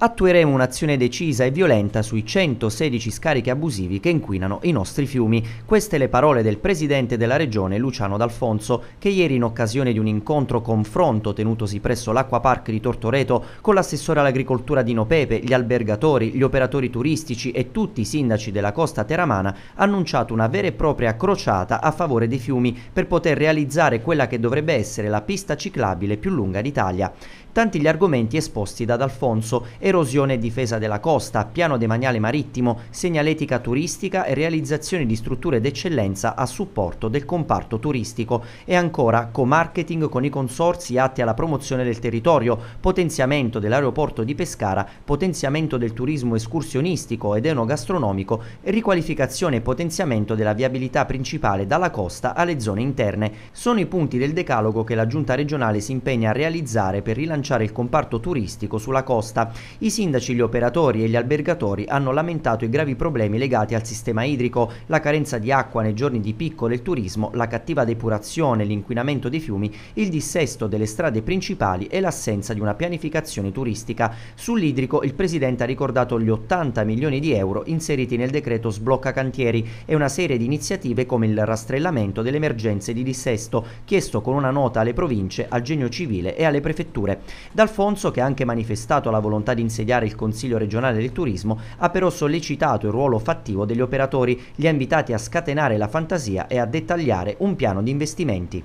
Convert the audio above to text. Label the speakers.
Speaker 1: attueremo un'azione decisa e violenta sui 116 scarichi abusivi che inquinano i nostri fiumi. Queste le parole del presidente della regione Luciano D'Alfonso che ieri in occasione di un incontro confronto tenutosi presso l'Acquapark di Tortoreto con l'assessore all'agricoltura Dino Pepe, gli albergatori, gli operatori turistici e tutti i sindaci della costa teramana ha annunciato una vera e propria crociata a favore dei fiumi per poter realizzare quella che dovrebbe essere la pista ciclabile più lunga d'Italia. Tanti gli argomenti esposti da D'Alfonso e erosione e difesa della costa, piano demaniale marittimo, segnaletica turistica e realizzazione di strutture d'eccellenza a supporto del comparto turistico e ancora co-marketing con i consorsi atti alla promozione del territorio, potenziamento dell'aeroporto di Pescara, potenziamento del turismo escursionistico ed enogastronomico, riqualificazione e potenziamento della viabilità principale dalla costa alle zone interne. Sono i punti del decalogo che la Giunta regionale si impegna a realizzare per rilanciare il comparto turistico sulla costa. I sindaci, gli operatori e gli albergatori hanno lamentato i gravi problemi legati al sistema idrico, la carenza di acqua nei giorni di picco del turismo, la cattiva depurazione, l'inquinamento dei fiumi, il dissesto delle strade principali e l'assenza di una pianificazione turistica. Sull'idrico il Presidente ha ricordato gli 80 milioni di euro inseriti nel decreto sblocca cantieri e una serie di iniziative come il rastrellamento delle emergenze di dissesto, chiesto con una nota alle province, al genio civile e alle prefetture. D'Alfonso, che ha anche manifestato la volontà di insediare il Consiglio regionale del turismo, ha però sollecitato il ruolo fattivo degli operatori, li ha invitati a scatenare la fantasia e a dettagliare un piano di investimenti.